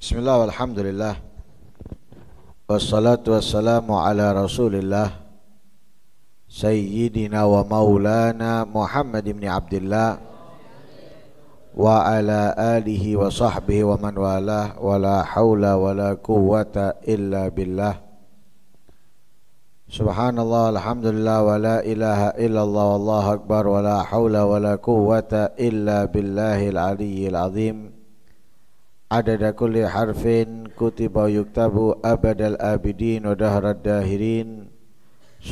بسم الله والحمد لله والصلاة والسلام على رسول الله سيدنا ومولانا محمد بن عبد الله وعلى آله وصحبه ومن والاه ولا حول ولا قوة إلا بالله سبحان الله الحمد لله ولا إله إلا الله والله أكبر ولا حول ولا قوة إلا بالله العلي العظيم عدد كل حرف كتب ويكتب أبد الآبدين ودهر الداهرين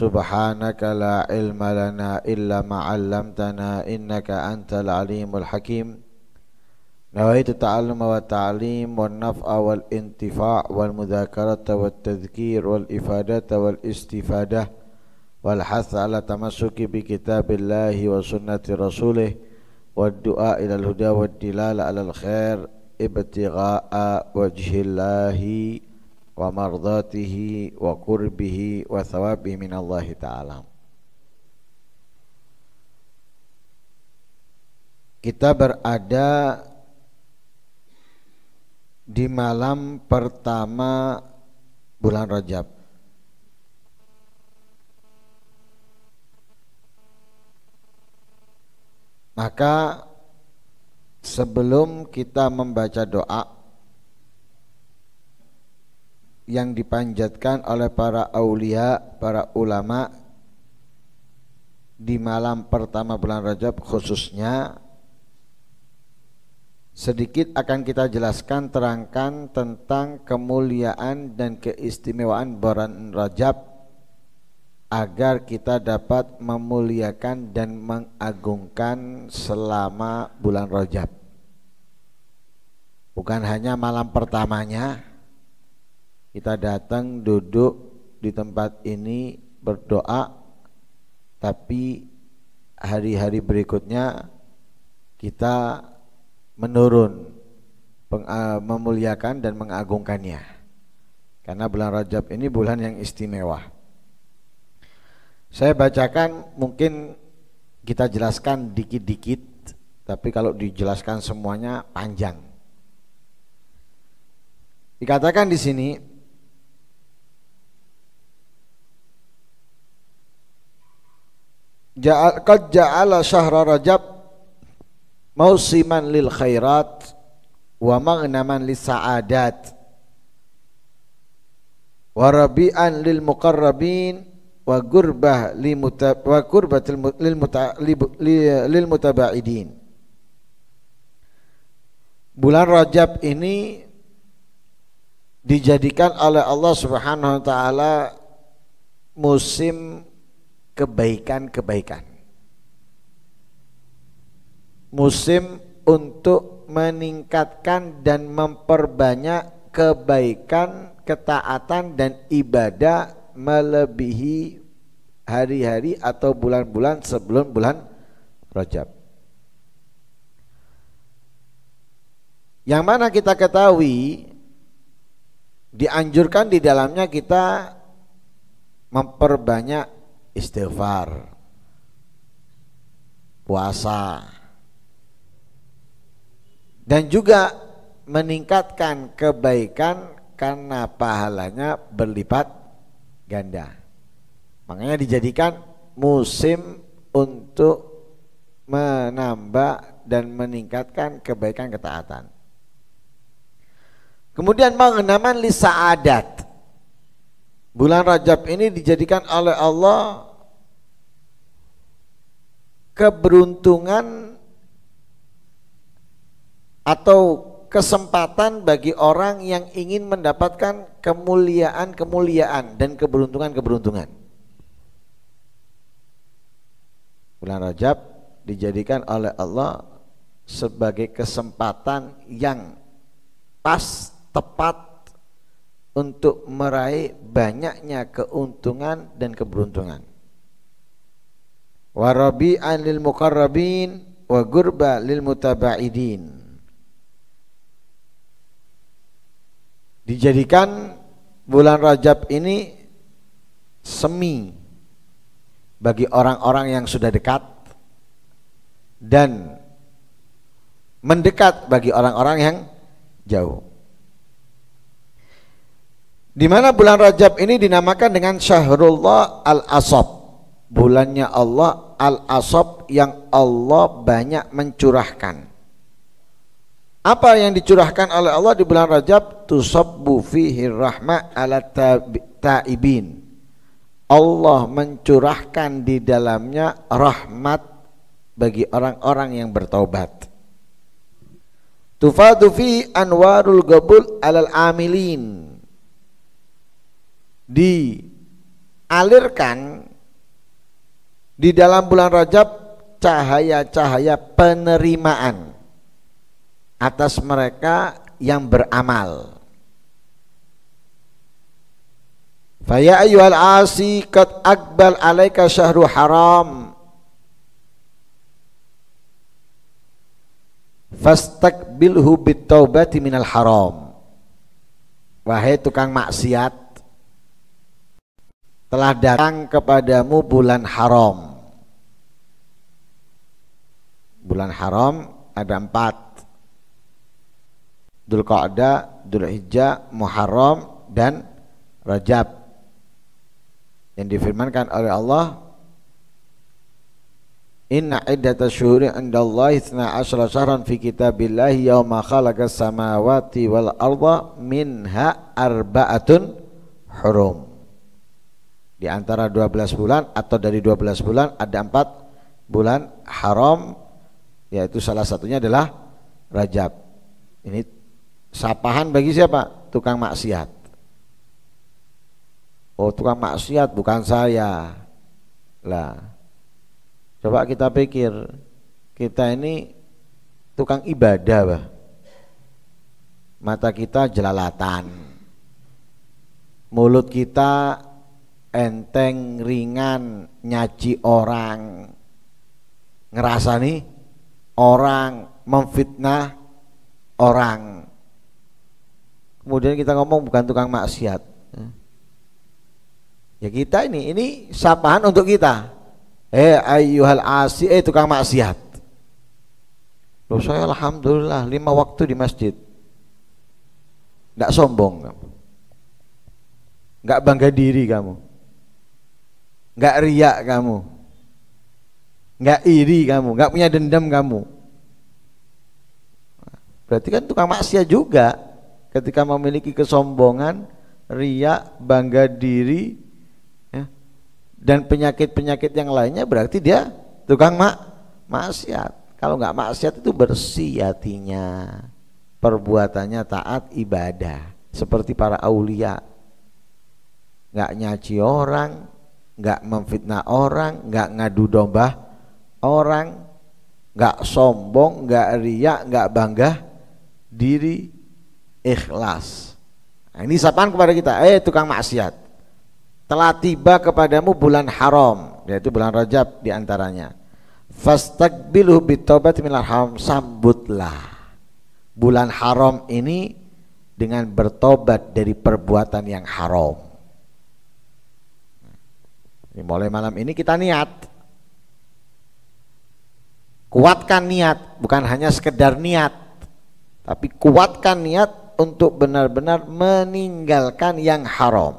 سبحانك لا علم لنا إلا ما علمتنا إنك أنت العليم الحكيم نويت التعلم والتعليم والنفع والانتفاع والمذاكرة والتذكير والإفادة والاستفادة والحث على التمسك بكتاب الله وسنة رسوله والدعاء إلى الهدى والدلالة على الخير ibtigha'a wajhillahi wa mardatihi wa qurbihi wa thawabihi minallahi ta'ala kita berada di malam pertama bulan Rajab maka sebelum kita membaca doa yang dipanjatkan oleh para aulia, para ulama di malam pertama bulan Rajab khususnya sedikit akan kita jelaskan terangkan tentang kemuliaan dan keistimewaan bulan Rajab agar kita dapat memuliakan dan mengagungkan selama bulan Rajab. Bukan hanya malam pertamanya kita datang duduk di tempat ini berdoa tapi hari-hari berikutnya kita menurun eh, memuliakan dan mengagungkannya. Karena bulan Rajab ini bulan yang istimewa. Saya bacakan mungkin kita jelaskan dikit-dikit, tapi kalau dijelaskan semuanya panjang. Dikatakan di sini Ja'al qad ja'ala syahra Rajab mausiman lil khairat wa magnaman lis sa'adat wa rabi'an lil muqarrabin wa gurbah li mutab wa gurbatil lil muta lil mutabaidin. Bulan Rajab ini dijadikan oleh Allah Subhanahu wa taala musim kebaikan-kebaikan. Musim untuk meningkatkan dan memperbanyak kebaikan, ketaatan dan ibadah melebihi hari-hari atau bulan-bulan sebelum bulan Rajab. Yang mana kita ketahui dianjurkan di dalamnya kita memperbanyak istighfar, puasa, dan juga meningkatkan kebaikan karena pahalanya berlipat ganda. Makanya dijadikan musim untuk menambah dan meningkatkan kebaikan ketaatan. Kemudian pengenaman lisa adat. Bulan Rajab ini dijadikan oleh Allah keberuntungan atau kesempatan bagi orang yang ingin mendapatkan kemuliaan-kemuliaan dan keberuntungan-keberuntungan. Bulan Rajab dijadikan oleh Allah sebagai kesempatan yang pas tepat untuk meraih banyaknya keuntungan dan keberuntungan. Warabi'an lil mukarrabin wa gurba lil mutabaidin. dijadikan bulan Rajab ini semi bagi orang-orang yang sudah dekat dan mendekat bagi orang-orang yang jauh. Di mana bulan Rajab ini dinamakan dengan Syahrullah Al-Asab. Bulannya Allah Al-Asab yang Allah banyak mencurahkan. Apa yang dicurahkan oleh Allah di bulan Rajab? Tusabbu fihi rahmah ala ta'ibin. Allah mencurahkan di dalamnya rahmat bagi orang-orang yang bertaubat. Tufadu fi anwarul gabul alal amilin. Dialirkan di dalam bulan Rajab cahaya-cahaya penerimaan atas mereka yang beramal. Faya ayyuhal asi qad akbal alaika syahru haram fastaqbilhu bitaubati minal haram. Wahai tukang maksiat telah datang kepadamu bulan haram. Bulan haram ada empat Dhul Qa'dah, Muharram dan Rajab yang difirmankan oleh Allah Inna iddata syuhuri inda Allah Ithna asra syahran fi kitabillahi Yawma khalaqa samawati wal arda Minha arba'atun hurum Di antara 12 bulan atau dari 12 bulan ada 4 bulan haram Yaitu salah satunya adalah Rajab Ini Sapahan bagi siapa? Tukang maksiat. Oh, tukang maksiat bukan saya. Lah. Coba kita pikir, kita ini tukang ibadah, bah. Mata kita jelalatan. Mulut kita enteng, ringan, nyaci orang. Ngerasa nih orang memfitnah orang kemudian kita ngomong bukan tukang maksiat ya kita ini ini sapaan untuk kita eh ayyuhal asi eh tukang maksiat loh saya alhamdulillah lima waktu di masjid tidak sombong kamu nggak bangga diri kamu nggak riak kamu nggak iri kamu nggak punya dendam kamu berarti kan tukang maksiat juga ketika memiliki kesombongan, riak, bangga diri, ya, dan penyakit-penyakit yang lainnya berarti dia tukang mak maksiat. Kalau nggak maksiat itu bersih hatinya, perbuatannya taat ibadah seperti para aulia. Nggak nyaci orang, nggak memfitnah orang, nggak ngadu domba orang, nggak sombong, nggak riak, nggak bangga diri ikhlas. Nah, ini sapaan kepada kita, eh tukang maksiat. Telah tiba kepadamu bulan haram, yaitu bulan Rajab diantaranya. fastagbilu bitobat minal haram, sambutlah bulan haram ini dengan bertobat dari perbuatan yang haram. Ini mulai malam ini kita niat kuatkan niat bukan hanya sekedar niat tapi kuatkan niat untuk benar-benar meninggalkan yang haram.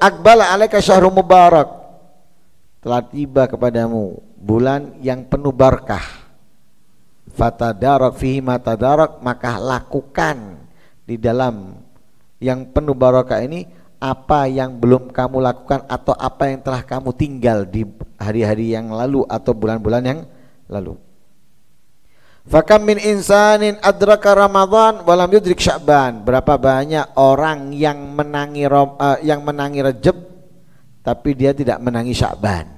Akbala alaika syahrul mubarak telah tiba kepadamu bulan yang penuh barkah. Fatadarak fihi matadarak maka lakukan di dalam yang penuh barokah ini apa yang belum kamu lakukan atau apa yang telah kamu tinggal di hari-hari yang lalu atau bulan-bulan yang lalu. Fakam min insanin adraka Ramadan walam yudrik Sya'ban. Berapa banyak orang yang menangi uh, yang menangi Rejab tapi dia tidak menangi Sya'ban.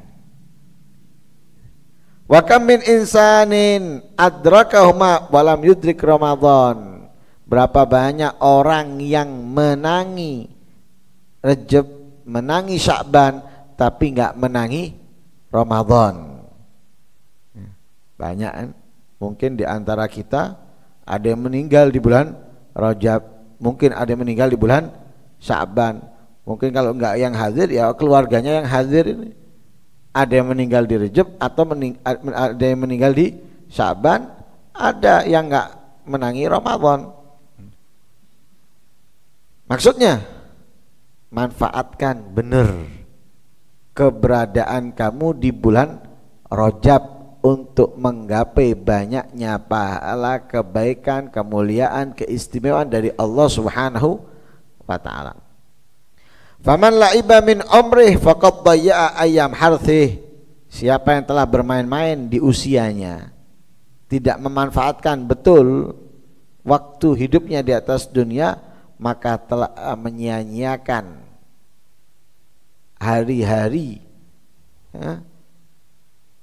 Wakam min insanin adrakahuma walam yudrik Ramadan. Berapa banyak orang yang menangi Rejab, menangi Sya'ban tapi enggak menangi Ramadan. Hmm, banyak kan? Mungkin di antara kita ada yang meninggal di bulan Rajab, mungkin ada yang meninggal di bulan Syaban. Mungkin kalau enggak yang hadir ya keluarganya yang hadir ini. Ada yang meninggal di Rajab atau mening, ada yang meninggal di Syaban, ada yang enggak menangi Ramadan. Maksudnya manfaatkan benar keberadaan kamu di bulan Rajab untuk menggapai banyaknya pahala, kebaikan, kemuliaan, keistimewaan dari Allah Subhanahu wa taala. Faman la'iba min umrih faqad dayya'a ayam harthih. Siapa yang telah bermain-main di usianya tidak memanfaatkan betul waktu hidupnya di atas dunia maka telah eh, menyia-nyiakan hari-hari ya,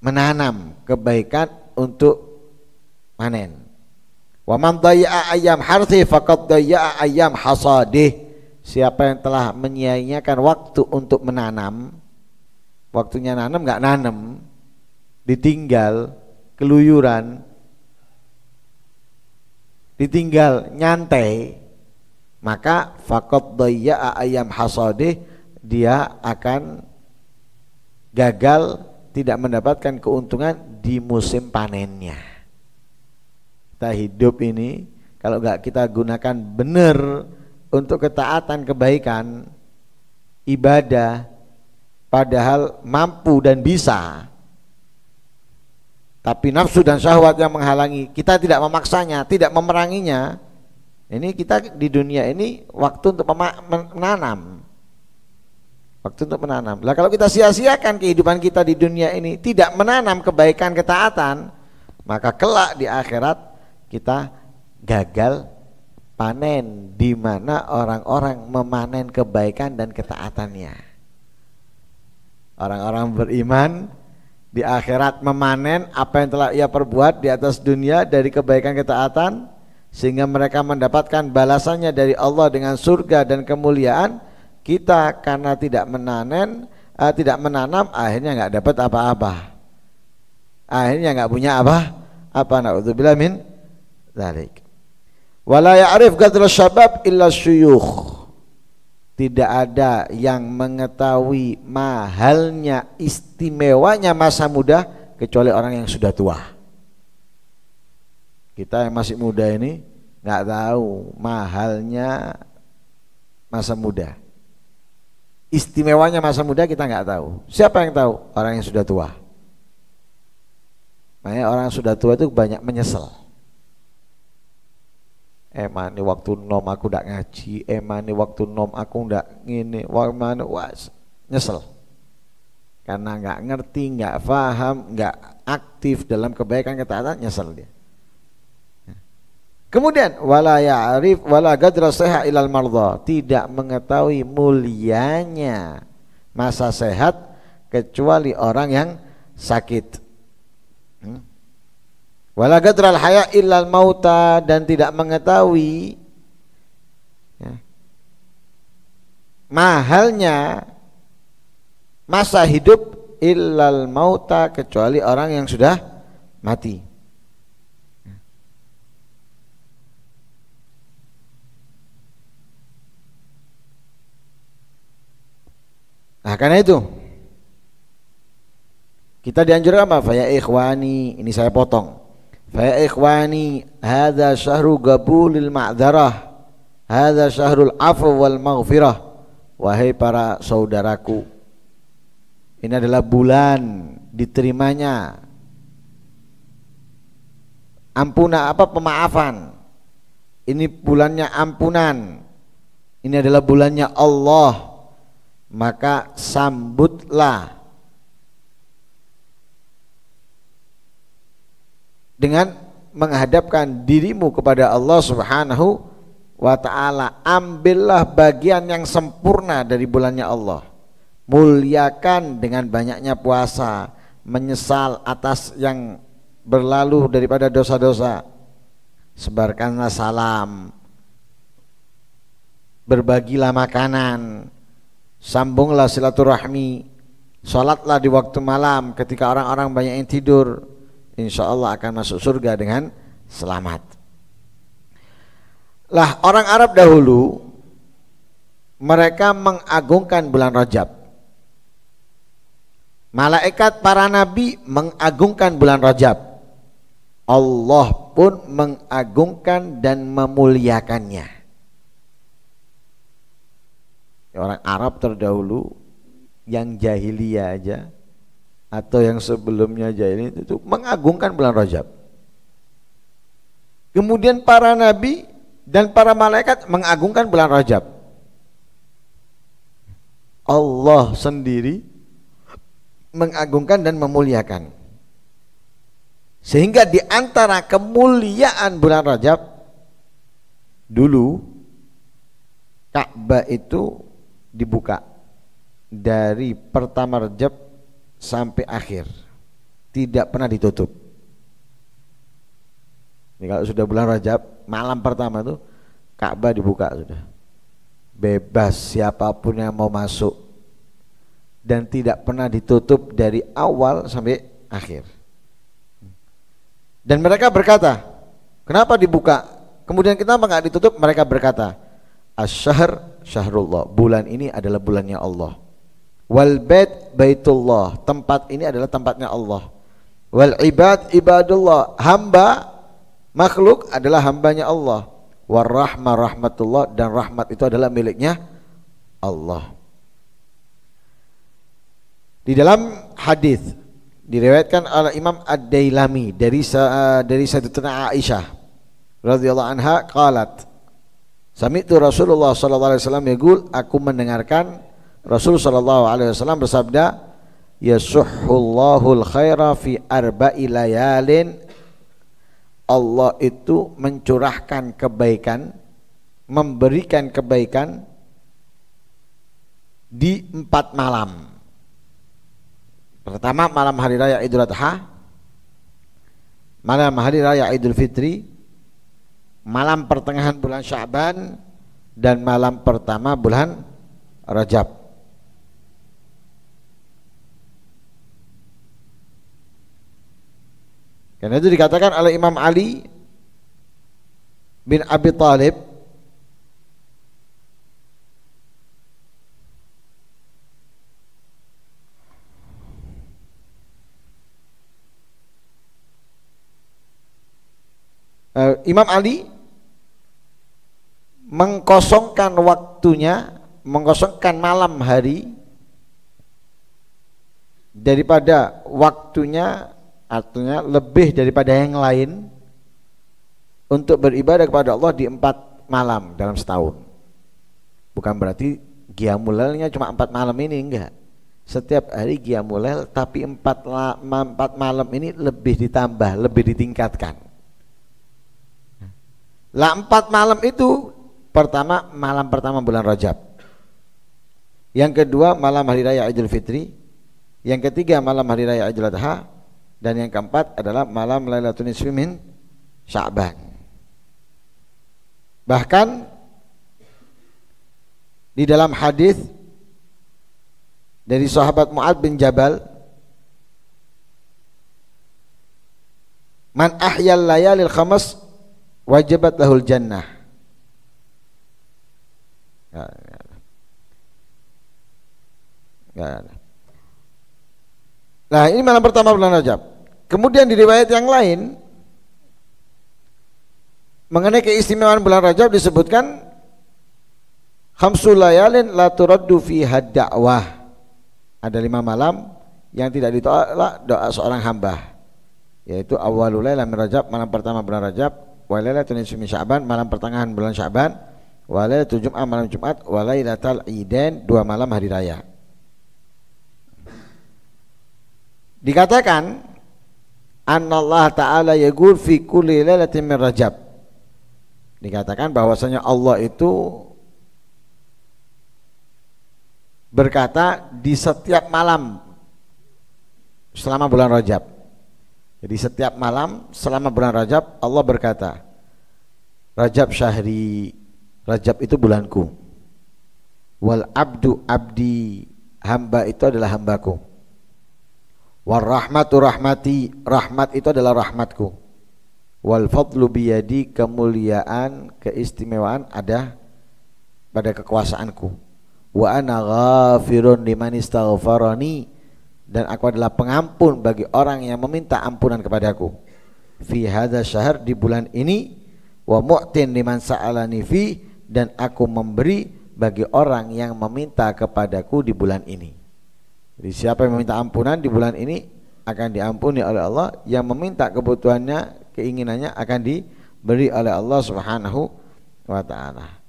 menanam kebaikan untuk panen. Wa man dayya'a ayyam harthi faqad dayya'a ayyam hasadih. Siapa yang telah menyia-nyiakan waktu untuk menanam, waktunya nanam nggak nanam, ditinggal, keluyuran, ditinggal nyantai, maka fakot daya ayam hasadih dia akan gagal tidak mendapatkan keuntungan di musim panennya. Kita hidup ini kalau nggak kita gunakan benar untuk ketaatan kebaikan ibadah padahal mampu dan bisa tapi nafsu dan syahwat yang menghalangi kita tidak memaksanya tidak memeranginya ini kita di dunia ini waktu untuk menanam Waktu untuk menanam. Lah kalau kita sia-siakan kehidupan kita di dunia ini, tidak menanam kebaikan ketaatan, maka kelak di akhirat kita gagal panen di mana orang-orang memanen kebaikan dan ketaatannya. Orang-orang beriman di akhirat memanen apa yang telah ia perbuat di atas dunia dari kebaikan ketaatan sehingga mereka mendapatkan balasannya dari Allah dengan surga dan kemuliaan kita karena tidak menanen, uh, tidak menanam, akhirnya nggak dapat apa-apa. Akhirnya nggak punya apa? Apa naudzubillah min dzalik. Wala ya'rif gadra syabab illa syuyukh. Tidak ada yang mengetahui mahalnya istimewanya masa muda kecuali orang yang sudah tua. Kita yang masih muda ini nggak tahu mahalnya masa muda istimewanya masa muda kita nggak tahu. Siapa yang tahu? Orang yang sudah tua. Makanya orang yang sudah tua itu banyak menyesal. Emani eh, waktu nom aku ndak ngaji, emani eh, waktu nom aku ndak ngini, emani was nyesel. Karena nggak ngerti, nggak paham, nggak aktif dalam kebaikan ketaatan, nyesel dia. Kemudian wala ya'rif wala gadra sehat ilal mardha, tidak mengetahui mulianya masa sehat kecuali orang yang sakit. Hmm? Wala gadral haya mauta dan tidak mengetahui ya, mahalnya masa hidup ilal mauta kecuali orang yang sudah mati. Nah karena itu kita dianjurkan apa? Faya ikhwani, ini saya potong. Faya ikhwani, hadza syahrul gabulil ma'dzarah. Hadza syahrul afw wal maghfirah. Wahai para saudaraku, ini adalah bulan diterimanya ampunan apa pemaafan. Ini bulannya ampunan. Ini adalah bulannya Allah maka sambutlah dengan menghadapkan dirimu kepada Allah Subhanahu wa taala. Ambillah bagian yang sempurna dari bulannya Allah. Muliakan dengan banyaknya puasa, menyesal atas yang berlalu daripada dosa-dosa. Sebarkanlah salam. Berbagilah makanan, sambunglah silaturahmi Sholatlah di waktu malam ketika orang-orang banyak yang tidur Insya Allah akan masuk surga dengan selamat Lah orang Arab dahulu Mereka mengagungkan bulan Rajab Malaikat para nabi mengagungkan bulan Rajab Allah pun mengagungkan dan memuliakannya Ya, orang Arab terdahulu yang jahiliyah aja atau yang sebelumnya jahiliyah itu mengagungkan bulan Rajab. Kemudian para nabi dan para malaikat mengagungkan bulan Rajab. Allah sendiri mengagungkan dan memuliakan. Sehingga di antara kemuliaan bulan Rajab dulu Ka'bah itu dibuka dari pertama Rejab sampai akhir tidak pernah ditutup ini kalau sudah bulan Rajab malam pertama itu Ka'bah dibuka sudah bebas siapapun yang mau masuk dan tidak pernah ditutup dari awal sampai akhir dan mereka berkata kenapa dibuka kemudian kenapa nggak ditutup mereka berkata asyhar syahrullah. Bulan ini adalah bulannya Allah. Wal bait baitullah. Tempat ini adalah tempatnya Allah. Wal ibad ibadullah. Hamba makhluk adalah hambanya Allah. War rahmah rahmatullah dan rahmat itu adalah miliknya Allah. Di dalam hadis diriwayatkan oleh Imam Ad-Dailami dari dari Sayyidatuna Aisyah radhiyallahu anha qalat Sami itu Rasulullah sallallahu alaihi wasallam yaqul aku mendengarkan Rasul sallallahu alaihi wasallam bersabda yasuhullahul khaira fi arba'i layalin Allah itu mencurahkan kebaikan memberikan kebaikan di empat malam pertama malam hari raya idul adha malam hari raya idul fitri malam pertengahan bulan Syaban dan malam pertama bulan Rajab. Karena itu dikatakan oleh Imam Ali bin Abi Talib Imam Ali mengkosongkan waktunya, mengkosongkan malam hari daripada waktunya artinya lebih daripada yang lain untuk beribadah kepada Allah di empat malam dalam setahun bukan berarti giamulelnya cuma empat malam ini enggak setiap hari giamulel tapi empat, empat malam ini lebih ditambah lebih ditingkatkan lah empat malam itu pertama malam pertama bulan Rajab. Yang kedua malam hari raya Idul Fitri. Yang ketiga malam hari raya Idul Adha dan yang keempat adalah malam Lailatul Nisfi min Sya'ban. Bahkan di dalam hadis dari sahabat Mu'ad bin Jabal Man ahyal layalil khamas wajibat lahul jannah Nah ini malam pertama bulan Rajab Kemudian di riwayat yang lain Mengenai keistimewaan bulan Rajab disebutkan Khamsul layalin la turaddu fiha da'wah Ada lima malam yang tidak ditolak doa seorang hamba Yaitu awalul lailah min Rajab, malam pertama bulan Rajab walailatul nisfi min Sya'ban malam pertengahan bulan Sya'ban walailatul Jum'ah malam Jumat walailatul Idain dua malam hari raya dikatakan Anallah taala yagur fi kulli lailatin min Rajab dikatakan bahwasanya Allah itu berkata di setiap malam selama bulan Rajab jadi setiap malam selama bulan Rajab Allah berkata, Rajab syahri, Rajab itu bulanku. Wal abdu abdi, hamba itu adalah hambaku. Wal rahmatu rahmati, rahmat itu adalah rahmatku. Wal fadlu biyadi, kemuliaan, keistimewaan ada pada kekuasaanku. Wa ana ghafirun liman dan aku adalah pengampun bagi orang yang meminta ampunan kepadaku fi hadza syahr di bulan ini wa mu'tin liman sa'alani fi dan aku memberi bagi orang yang meminta kepadaku di bulan ini. Jadi siapa yang meminta ampunan di bulan ini akan diampuni oleh Allah, yang meminta kebutuhannya, keinginannya akan diberi oleh Allah Subhanahu wa taala.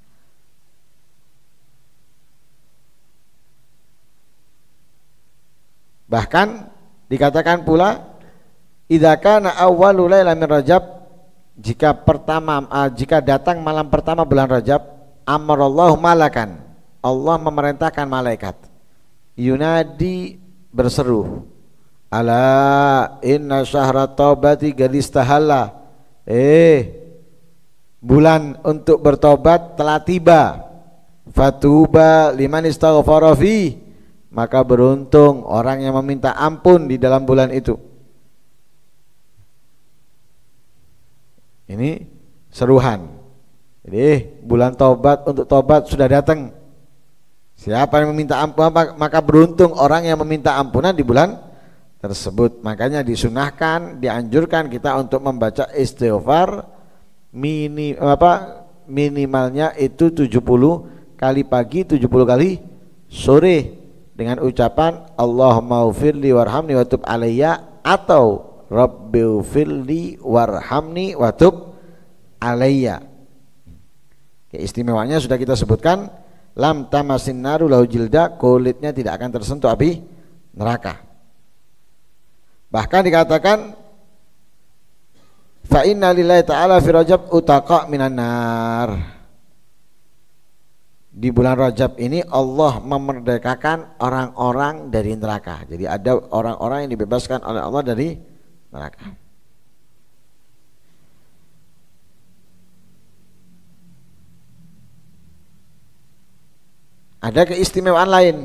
Bahkan dikatakan pula idakan awwalu laila min rajab jika pertama uh, jika datang malam pertama bulan Rajab amarallahu malakan Allah memerintahkan malaikat yunadi berseru ala inna syahra taubati gadis tahalla eh bulan untuk bertobat telah tiba fatuba liman istaghfara fi maka beruntung orang yang meminta ampun di dalam bulan itu ini seruhan jadi bulan taubat untuk taubat sudah datang siapa yang meminta ampun maka beruntung orang yang meminta ampunan di bulan tersebut makanya disunahkan dianjurkan kita untuk membaca istighfar mini apa minimalnya itu 70 kali pagi 70 kali sore dengan ucapan Allahumma ufirli warhamni watub alayya atau Rabbi ufirli warhamni watub alayya keistimewaannya ya, sudah kita sebutkan lam tamasin naru lahu jilda kulitnya tidak akan tersentuh api neraka bahkan dikatakan fa inna lillahi ta'ala fi rajab utaqa minan nar di bulan Rajab ini Allah memerdekakan orang-orang dari neraka. Jadi ada orang-orang yang dibebaskan oleh Allah dari neraka. Ada keistimewaan lain.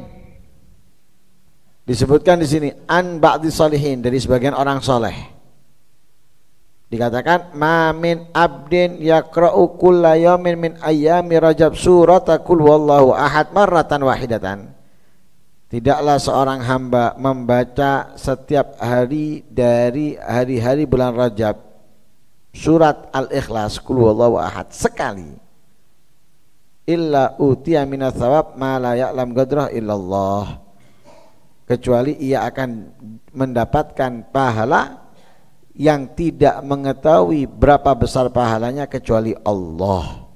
Disebutkan di sini an ba'di salihin dari sebagian orang soleh. Dikatakan mamin abdin yakra'u kulla yamin min ayami rajab suratakul wallahu ahad maratan wahidatan. Tidaklah seorang hamba membaca setiap hari dari hari-hari bulan Rajab surat Al-Ikhlas kul wallahu ahad sekali. Illa utiya minas thawab ma la ya'lam gadrah illallah. Kecuali ia akan mendapatkan pahala yang tidak mengetahui berapa besar pahalanya kecuali Allah.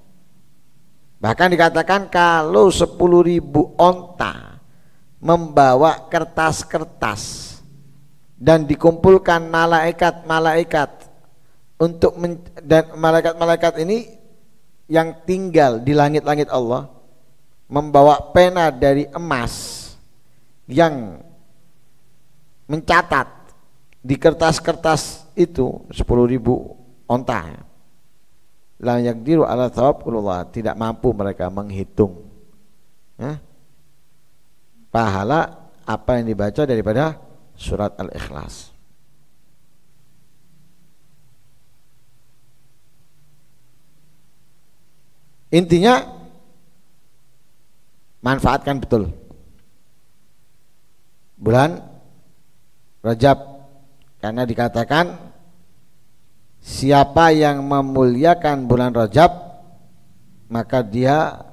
Bahkan dikatakan kalau sepuluh ribu onta membawa kertas-kertas dan dikumpulkan malaikat-malaikat untuk dan malaikat-malaikat ini yang tinggal di langit-langit Allah membawa pena dari emas yang mencatat di kertas-kertas itu 10 ribu onta la yakdiru ala thawabullah tidak mampu mereka menghitung ya? pahala apa yang dibaca daripada surat al-ikhlas intinya manfaatkan betul bulan Rajab karena dikatakan siapa yang memuliakan bulan Rajab maka dia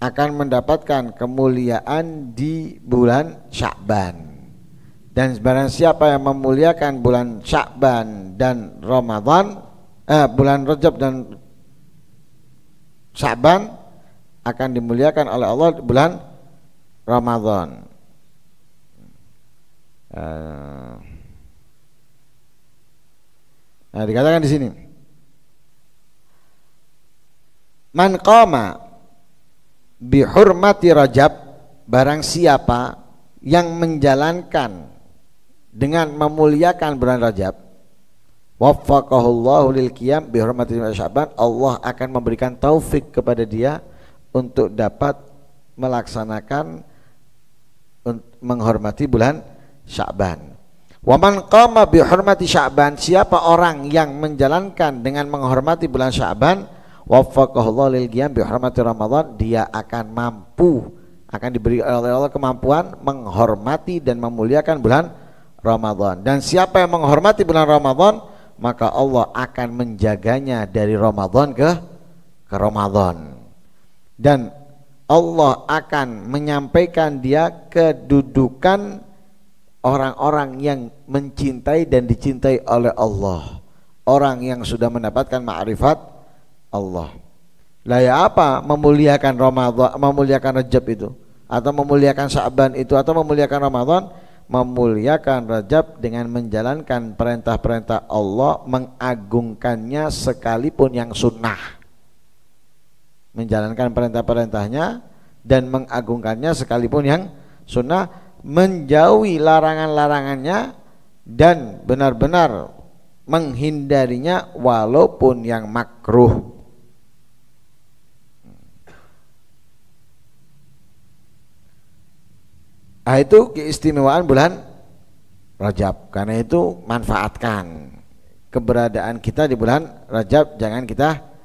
akan mendapatkan kemuliaan di bulan Syakban Dan sebarang siapa yang memuliakan bulan Syakban dan Ramadan, eh, bulan Rajab dan Syakban akan dimuliakan oleh Allah di bulan Ramadan. Uh, Nah, dikatakan di sini. Man qama bi hurmati Rajab barang siapa yang menjalankan dengan memuliakan bulan Rajab waffaqahullahu lil qiyam bi hurmati Syaban Allah akan memberikan taufik kepada dia untuk dapat melaksanakan menghormati bulan Syaban Waman qama bi hurmati Sya'ban, siapa orang yang menjalankan dengan menghormati bulan Sya'ban, waffaqahullah lil qiyam bi hurmati Ramadan, dia akan mampu akan diberi oleh Allah kemampuan menghormati dan memuliakan bulan Ramadan. Dan siapa yang menghormati bulan Ramadan, maka Allah akan menjaganya dari Ramadan ke ke Ramadan. Dan Allah akan menyampaikan dia kedudukan orang-orang yang mencintai dan dicintai oleh Allah orang yang sudah mendapatkan ma'rifat Allah lah ya apa memuliakan Ramadan memuliakan Rajab itu atau memuliakan Sa'ban itu atau memuliakan Ramadan memuliakan Rajab dengan menjalankan perintah-perintah Allah mengagungkannya sekalipun yang sunnah menjalankan perintah-perintahnya dan mengagungkannya sekalipun yang sunnah menjauhi larangan-larangannya dan benar-benar menghindarinya walaupun yang makruh. Nah, itu keistimewaan bulan Rajab. Karena itu manfaatkan keberadaan kita di bulan Rajab, jangan kita